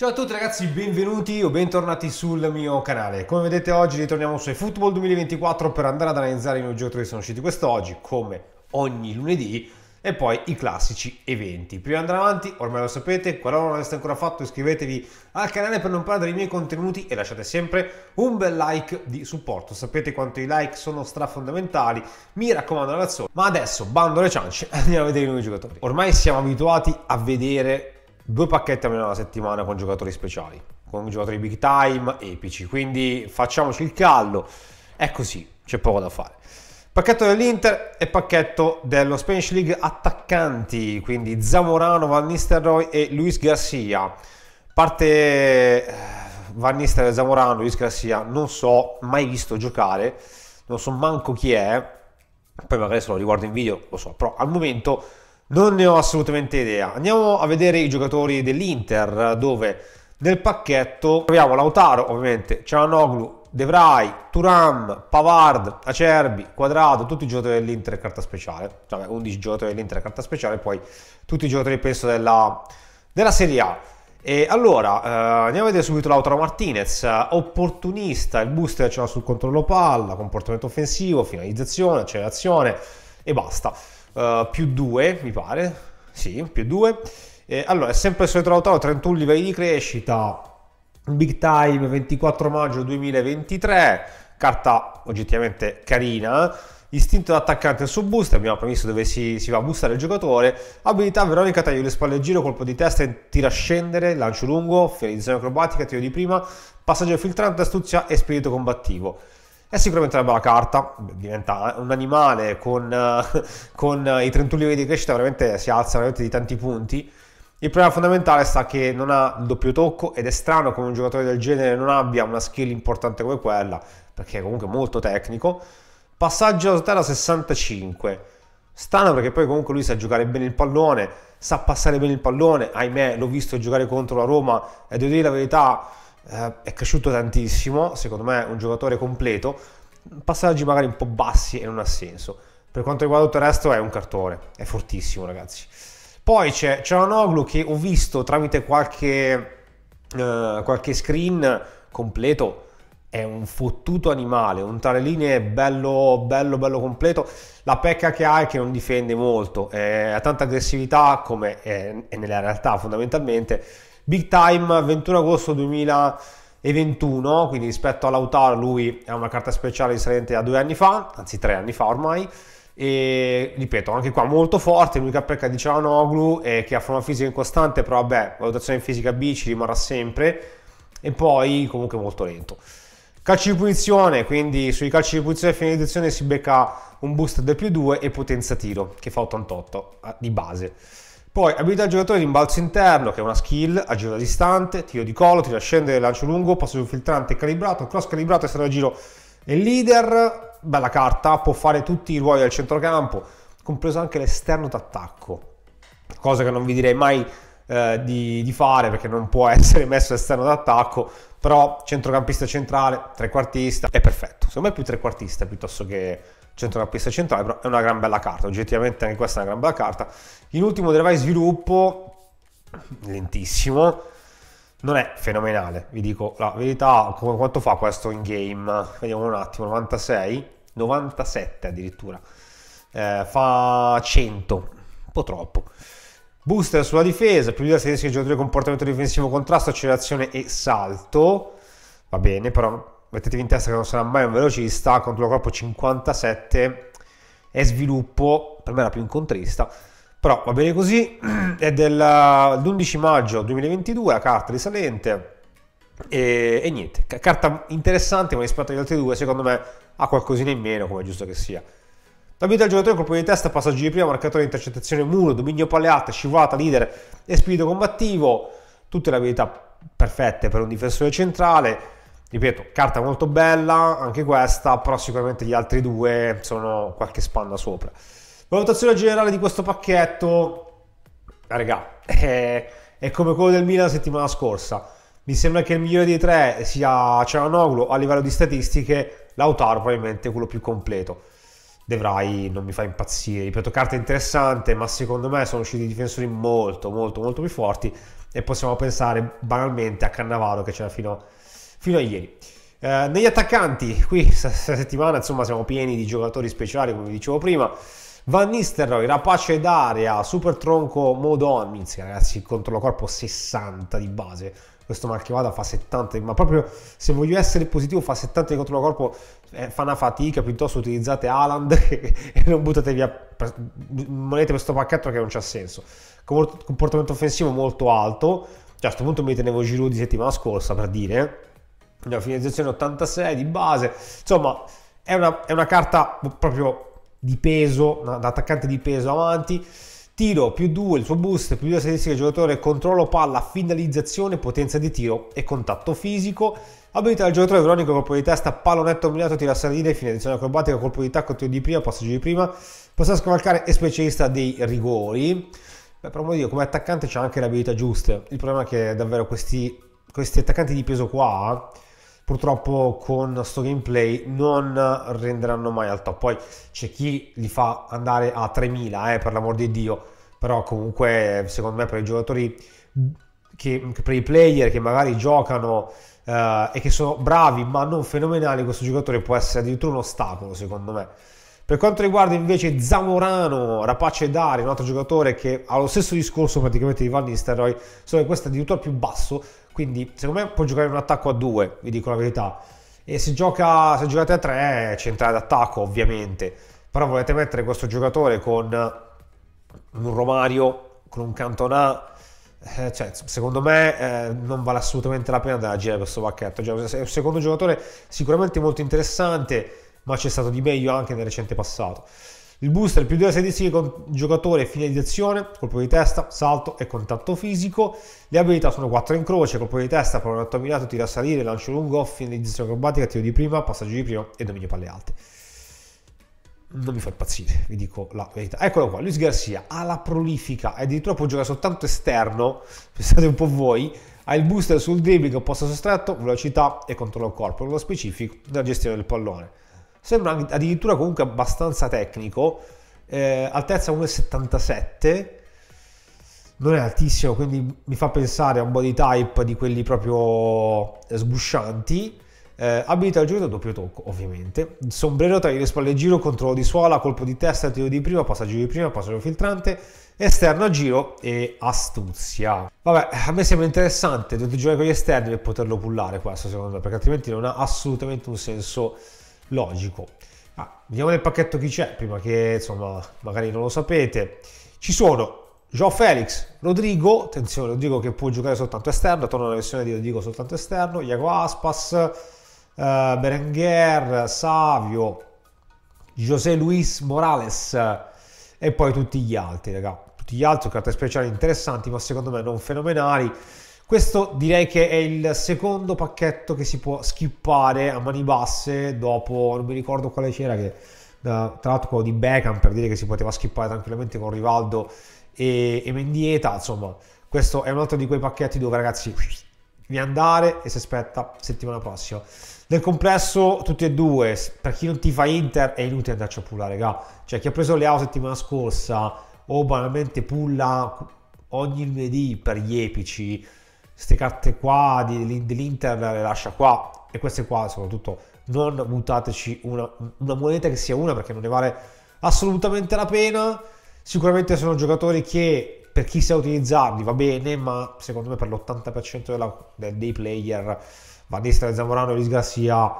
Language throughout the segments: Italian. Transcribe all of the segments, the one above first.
Ciao a tutti ragazzi, benvenuti o bentornati sul mio canale. Come vedete oggi ritorniamo su Football 2024 per andare ad analizzare i nuovi giocatori che sono usciti quest'oggi, come ogni lunedì, e poi i classici eventi. Prima di andare avanti, ormai lo sapete, qualora non l'aveste ancora fatto iscrivetevi al canale per non perdere i miei contenuti e lasciate sempre un bel like di supporto. Sapete quanto i like sono strafondamentali, mi raccomando ragazzi. Ma adesso, bando alle ciance, andiamo a vedere i nuovi giocatori. Ormai siamo abituati a vedere due pacchetti almeno alla settimana con giocatori speciali, con giocatori big time, epici. Quindi facciamoci il callo. È così, c'è poco da fare. Pacchetto dell'Inter e pacchetto dello Spanish League attaccanti, quindi Zamorano, Van Nistelrooy e Luis Garcia. Parte eh, Van Nistelrooy, Zamorano, Luis Garcia, non so, mai visto giocare, non so manco chi è, poi magari se lo riguardo in video lo so, però al momento non ne ho assolutamente idea. Andiamo a vedere i giocatori dell'Inter, dove nel pacchetto troviamo Lautaro, ovviamente, Cianoglu, De Vrij, Turam, Pavard, Acerbi, Quadrado, tutti i giocatori dell'Inter carta speciale. Cioè, 11 giocatori dell'Inter carta speciale, poi tutti i giocatori, penso, della, della Serie A. E allora, eh, andiamo a vedere subito Lautaro Martinez, opportunista, il booster ce l'ha sul controllo palla, comportamento offensivo, finalizzazione, accelerazione e basta. Eh, più 2, mi pare, sì, più 2. E allora, è sempre il solito Lautaro, 31 livelli di crescita, big time 24 maggio 2023, carta oggettivamente carina. Istinto d'attaccante su boost, abbiamo previsto dove si, si va a boostare il giocatore. Abilità Veronica taglio le spalle in giro, colpo di testa, tira a scendere, lancio lungo, finalizzazione acrobatica, tiro di prima, passaggio filtrante, astuzia e spirito combattivo è sicuramente una bella carta, diventa un animale con, con i 31 livelli di crescita, veramente si alza veramente di tanti punti. Il problema fondamentale sta che non ha il doppio tocco ed è strano come un giocatore del genere non abbia una skill importante come quella, perché è comunque molto tecnico. Passaggio a terra 65. Strano perché poi comunque lui sa giocare bene il pallone, sa passare bene il pallone, ahimè l'ho visto giocare contro la Roma e devo dire la verità eh, è cresciuto tantissimo, secondo me è un giocatore completo, passaggi magari un po' bassi e non ha senso. Per quanto riguarda tutto il resto è un cartone, è fortissimo ragazzi. Poi c'è Cianoglu che ho visto tramite qualche, eh, qualche screen completo, è un fottuto animale, un tra le linee bello, bello, bello completo. La pecca che ha è che non difende molto, eh, ha tanta aggressività come è, è nella realtà fondamentalmente Big time 21 agosto 2021, quindi rispetto a lui è una carta speciale risalente a due anni fa, anzi tre anni fa ormai, e ripeto anche qua molto forte, l'unica pecca di Cialanoglu è che ha forma fisica incostante, però vabbè, valutazione fisica B ci rimarrà sempre, e poi comunque molto lento. Calci di punizione, quindi sui calci di punizione e finalizzazione si becca un boost del più 2 e potenza tiro che fa 88 ah, di base. Poi abilità del giocatore di rimbalzo interno, che è una skill, a giro da distante, tiro di collo, tiro a scendere, lancio lungo, passo filtrante calibrato, cross calibrato, esterno a giro è leader. Bella carta, può fare tutti i ruoli del centrocampo, compreso anche l'esterno d'attacco, cosa che non vi direi mai eh, di, di, fare perché non può essere messo esterno d'attacco, però centrocampista centrale, trequartista, è perfetto. Secondo me è più trequartista piuttosto che centrocampista centrale, però è una gran bella carta, oggettivamente anche questa è una gran bella carta. In ultimo Drevai sviluppo, lentissimo, non è fenomenale, vi dico la verità, quanto fa questo in game? Vediamo un attimo, 96, 97 addirittura, eh, fa 100, un po' troppo. Booster sulla difesa, più di tedeschi giocatore comportamento difensivo, contrasto, accelerazione e salto, va bene però mettetevi in testa che non sarà mai un velocista, contro controcorpo 57 e sviluppo, per me era più incontrista, però va bene così, è dell'11 eh, maggio 2022, la carta risalente e, e niente, carta interessante ma rispetto agli altri due secondo me ha qualcosina in meno come è giusto che sia. La vita del giocatore, colpo di testa, passaggio di prima, marcatore, intercettazione, muro, dominio paleata, scivolata, leader e spirito combattivo, tutte le abilità perfette per un difensore centrale, ripeto, carta molto bella, anche questa, però sicuramente gli altri due sono qualche spanna sopra. Valutazione generale di questo pacchetto, raga, è, è, come quello del Milan la settimana scorsa. Mi sembra che il migliore dei tre sia Cianoglu a livello di statistiche, Lautaro probabilmente è quello più completo. Devrai non mi fa impazzire, ripeto, carta interessante, ma secondo me sono usciti difensori molto, molto, molto più forti e possiamo pensare banalmente a Cannavaro che c'era fino a fino a ieri. Eh, negli attaccanti, qui questa settimana insomma siamo pieni di giocatori speciali, come vi dicevo prima. Van Nistelrooy, rapace d'aria, super tronco Modon, minchia ragazzi, controllo corpo 60 di base, questo Marchivada fa 70, ma proprio se voglio essere positivo fa 70 di controllocorpo, eh, fa una fatica, piuttosto utilizzate Aland e non buttate via monete questo pacchetto che non c'ha senso. Comportamento offensivo molto alto, cioè a questo punto mi tenevo Giroud di settimana scorsa per dire, una finalizzazione 86 di base, insomma è una, è una carta proprio di peso, da attaccante di peso avanti, tiro più 2 il suo boost, più 2 statistiche del giocatore, controllo palla, finalizzazione, potenza di tiro e contatto fisico, abilità del giocatore cronico, colpo di testa, pallonetto dominato, tira salire, sardine, finalizzazione acrobatica, colpo di tacco, tiro di prima, passaggio di prima, possa scavalcare e specialista dei rigori. Beh, per amor come attaccante c'è anche le abilità giuste, il problema è che davvero questi, questi attaccanti di peso qua purtroppo con sto gameplay non renderanno mai al top. Poi c'è chi li fa andare a 3000, eh, per l'amor di Dio, però comunque secondo me per i giocatori, che, per i player che magari giocano eh, e che sono bravi ma non fenomenali, questo giocatore può essere addirittura un ostacolo secondo me. Per quanto riguarda invece Zamorano, rapace Dari, un altro giocatore che ha lo stesso discorso praticamente di Van Nistelrooy, solo che questo è addirittura più basso, quindi secondo me può giocare un attacco a due, vi dico la verità. E se, gioca, se giocate a tre, centrale d'attacco ovviamente, però volete mettere questo giocatore con un Romario, con un Cantonà, eh, cioè, secondo me eh, non vale assolutamente la pena andare a girare questo pacchetto. Cioè, è un secondo giocatore sicuramente molto interessante ma c'è stato di meglio anche nel recente passato. Il booster più 2 a con giocatore, finalizzazione, colpo di testa, salto e contatto fisico. Le abilità sono 4 in croce, colpo di testa, pallone attominato, tira a salire, lancio lungo, finalizzazione acrobatica, tiro di prima, passaggio di prima e dominio palle alte. Non mi fa impazzire, vi dico la verità. Eccolo qua, Luis Garcia ha la prolifica e addirittura può giocare soltanto esterno, pensate un po' voi, ha il booster sul dribbling, posto sostretto, velocità e controllo corpo, nello specifico della gestione del pallone sembra addirittura comunque abbastanza tecnico, eh, altezza 1,77, non è altissimo, quindi mi fa pensare a un body type di quelli proprio sguscianti. Eh, abilità al giro da doppio tocco, ovviamente. Sombrero, taglio di spalle, giro, controllo di suola, colpo di testa, tiro di prima, passaggio di prima, passaggio filtrante, esterno a giro e astuzia. Vabbè, a me sembra interessante dovete giocare con gli esterni per poterlo pullare questo, secondo me, perché altrimenti non ha assolutamente un senso logico. Ah, vediamo nel pacchetto chi c'è, prima che insomma magari non lo sapete. Ci sono João Felix, Rodrigo, attenzione Rodrigo che può giocare soltanto esterno, torna alla versione di Rodrigo soltanto esterno, Iago Aspas, eh, Berenguer, Savio, José Luis Morales e poi tutti gli altri, raga. Tutti gli altri, carte speciali interessanti, ma secondo me non fenomenali. Questo direi che è il secondo pacchetto che si può skippare a mani basse dopo, non mi ricordo quale c'era, che tra l'altro quello di Beckham per dire che si poteva skippare tranquillamente con Rivaldo e, e Mendieta, insomma questo è un altro di quei pacchetti dove ragazzi vi andare e si aspetta settimana prossima. Nel complesso tutti e due, per chi non ti fa Inter è inutile andarci a pullare, raga. Cioè chi ha preso Leao settimana scorsa o banalmente pulla ogni lunedì per gli epici queste carte qua dell'Inter le lascia qua e queste qua soprattutto non buttateci una, una moneta che sia una perché non ne vale assolutamente la pena. Sicuramente sono giocatori che per chi sa utilizzarli va bene, ma secondo me per l'80% della, dei player Van Nistelrooy, Zamorano e Luis Garcia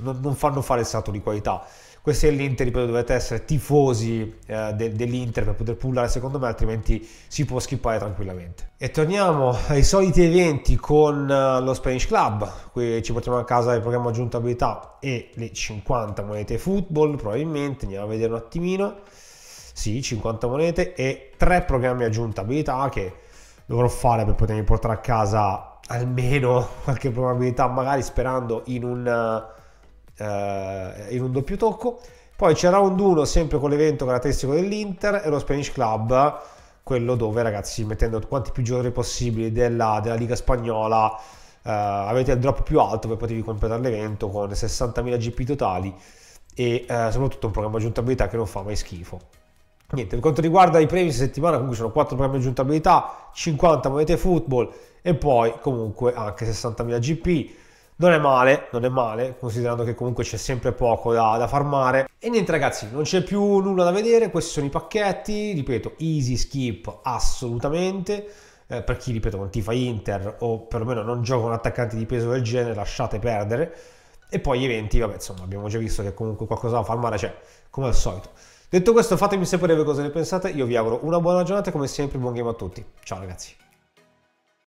non, non fanno fare il salto di qualità questi dell'Inter dovete essere tifosi eh, de- dell'Inter per poter pullare secondo me altrimenti si può skippare tranquillamente e torniamo ai soliti eventi con eh, lo Spanish Club qui ci portiamo a casa il programma aggiuntabilità e le 50 monete football probabilmente andiamo a vedere un attimino sì 50 monete e tre programmi aggiuntabilità che dovrò fare per potermi portare a casa almeno qualche probabilità magari sperando in un eh, in un doppio tocco. Poi c'è round 1 sempre con l'evento caratteristico dell'Inter e lo Spanish Club, quello dove ragazzi mettendo quanti più giorni possibili della, della Liga Spagnola eh, avete il drop più alto per potervi completare l'evento con 60.000 GP totali e eh, soprattutto un programma di aggiuntabilità che non fa mai schifo. Niente, per quanto riguarda i premi di settimana, comunque sono 4 programmi di aggiuntabilità, 50 monete football e poi comunque anche 60.000 GP non è male, non è male, considerando che comunque c'è sempre poco da, da, farmare. E niente ragazzi, non c'è più nulla da vedere, questi sono i pacchetti, ripeto, easy skip assolutamente. Eh, per chi, ripeto, non tifa Inter o perlomeno non gioca un attaccante di peso del genere, lasciate perdere. E poi gli eventi, vabbè, insomma, abbiamo già visto che comunque qualcosa da farmare c'è, come al solito. Detto questo, fatemi sapere cosa ne pensate, io vi auguro una buona giornata e come sempre buon game a tutti. Ciao ragazzi.